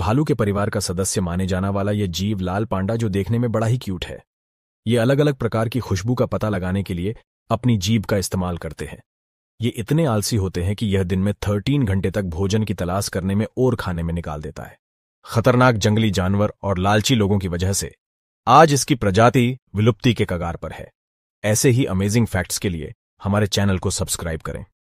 भालू के परिवार का सदस्य माने जाना वाला यह जीव लाल पांडा जो देखने में बड़ा ही क्यूट है ये अलग अलग प्रकार की खुशबू का पता लगाने के लिए अपनी जीभ का इस्तेमाल करते हैं ये इतने आलसी होते हैं कि यह दिन में थर्टीन घंटे तक भोजन की तलाश करने में और खाने में निकाल देता है खतरनाक जंगली जानवर और लालची लोगों की वजह से आज इसकी प्रजाति विलुप्ति के कगार पर है ऐसे ही अमेजिंग फैक्ट्स के लिए हमारे चैनल को सब्सक्राइब करें